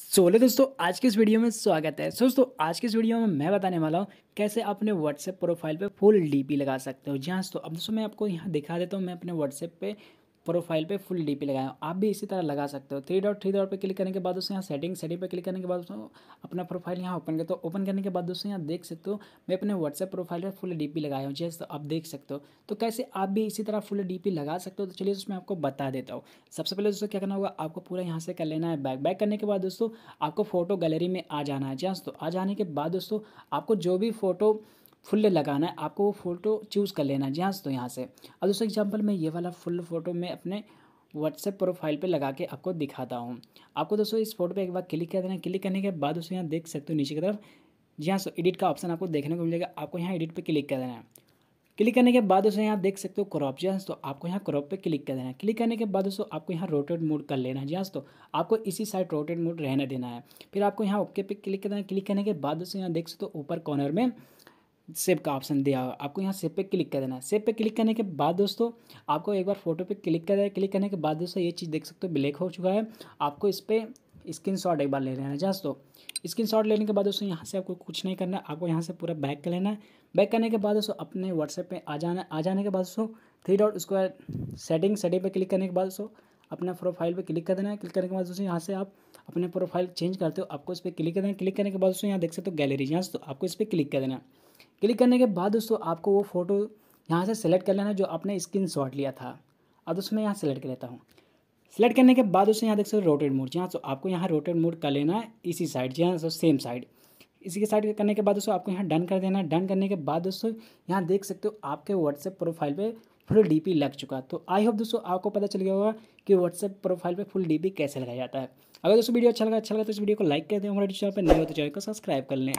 so hello दोस्तों आज के इस वीडियो में स्वागत है सो दोस्तों आज के इस वीडियो में मैं बताने वाला हूँ कैसे अपने व्हाट्सएप प्रोफाइल पे फुल डीपी लगा सकते हो जी हाँ दोस्तों अब दोस्तों मैं आपको यहाँ दिखा देता हूँ मैं अपने व्हाट्सएप पे प्रोफाइल पे फुल डी पी लगाया आप भी इसी तरह लगा सकते हो थ्री डॉट थ्री डॉट पे क्लिक करने के बाद दोस्तों यहाँ सेटिंग सेटिंग पे क्लिक करने के बाद दोस्तों अपना प्रोफाइल यहाँ ओपन करते हो ओपन करने के बाद दोस्तों यहाँ देख सकते हो मैं अपने व्हाट्सएप प्रोफाइल पे फुल डी पी लगाया हूँ जैसे आप देख सकते हो तो कैसे आप भी इसी तरह फुल डी पी लगा सकते हो तो चलिए दोस्तों मैं आपको बता देता हूँ सबसे पहले दोस्तों क्या करना होगा आपको पूरा यहाँ से कर लेना है बैक बैक करने के बाद दोस्तों आपको फोटो गैलरी में आ जाना है जी दोस्तों आ जाने के बाद दोस्तों आपको जो भी फोटो फुल लगाना है आपको वो फ़ोटो चूज़ कर लेना है जी हाँ तो यहाँ से अब दोस्तों एग्जाम्पल मैं ये वाला फुल फ़ोटो मैं अपने व्हाट्सएप प्रोफाइल पे लगा के आपको दिखाता हूँ आपको दोस्तों इस फोटो पे एक बार क्लिक कर देना है क्लिक करने के बाद दोस्तों यहाँ देख सकते हो नीचे की तरफ जी हाँ सो एडिट का ऑप्शन आपको देखने को मिलेगा आपको यहाँ एडिट पे क्लिक कर देना है क्लिक करने के बाद दोस्तों यहाँ देख सकते हो क्रॉप जी हाँ तो आपको यहाँ क्रॉप पर क्लिक कर देना है क्लिक करने के बाद दोस्तों आपको यहाँ रोटेट मोड कर लेना है जी हाँ तो आपको इसी साइड रोटेट मोड रहने देना है फिर आपको यहाँ ओके पे क्लिक कर है क्लिक करने के बाद दोस्तों यहाँ देख सकते हो ऊपर कॉर्नर में सेव का ऑप्शन दिया होगा आपको यहाँ सेव पे क्लिक कर देना है सेव पे क्लिक करने के बाद दोस्तों आपको एक बार फोटो पे क्लिक कर देना क्लिक करने के बाद दोस्तों ये चीज़ देख सकते हो ब्लैक हो चुका है आपको इस पर स्क्रीन शॉट एक बार ले लेना है जहाँ दोस्तों स्क्रीन शॉट लेने के बाद दोस्तों यहाँ से आपको कुछ नहीं करना है आपको यहाँ से पूरा बैक कर लेना है बैक करने के बाद दोस्तों अपने व्हाट्सएप पर आ जाना आ जाने के बाद दोस्तों थ्री डॉट उसके बाद सेटिंग सेटिंग पर क्लिक करने के बाद दोस्तों अपना प्रोफाइल पर क्लिक कर देना है क्लिक करने के बाद दोस्तों यहाँ से आप अपने प्रोफाइल चेंज करते हो आपको इस पर क्लिक कर देना क्लिक करने के बाद दोस्तों यहाँ देख सकते हो गैलरी यहाँ तो आपको इस पर क्लिक कर देना है क्लिक करने के बाद दोस्तों आपको वो फ़ोटो यहाँ से सेलेक्ट कर लेना जो आपने स्क्रीन शॉट लिया था अब दोस्तों मैं यहाँ सेलेक्ट कर लेता हूँ सेलेक्ट करने के बाद दोस्तों यहाँ देख सकते हो रोटेड मोड जी हाँ तो आपको यहाँ रोटेड मोड कर लेना है इसी साइड जी हाँ दोस्तों सेम साइड इसी के साइड करने के बाद दोस्तों आपको यहाँ डन कर देना है डन करने के बाद दोस्तों यहाँ देख सकते हो आपके व्हाट्सएप प्रोफाइल पे फुल डीपी लग चुका तो आई होप दोस्तों आपको पता चल गया होगा कि व्हाट्सएप प्रोफाइल पे फुल डीपी कैसे लगाया जाता है अगर दोस्तों वीडियो अच्छा लगा अच्छा लगा तो इस वीडियो को लाइक कर दें हमारे चैनल पर नए हो तो चैनल को सब्सक्राइब कर लें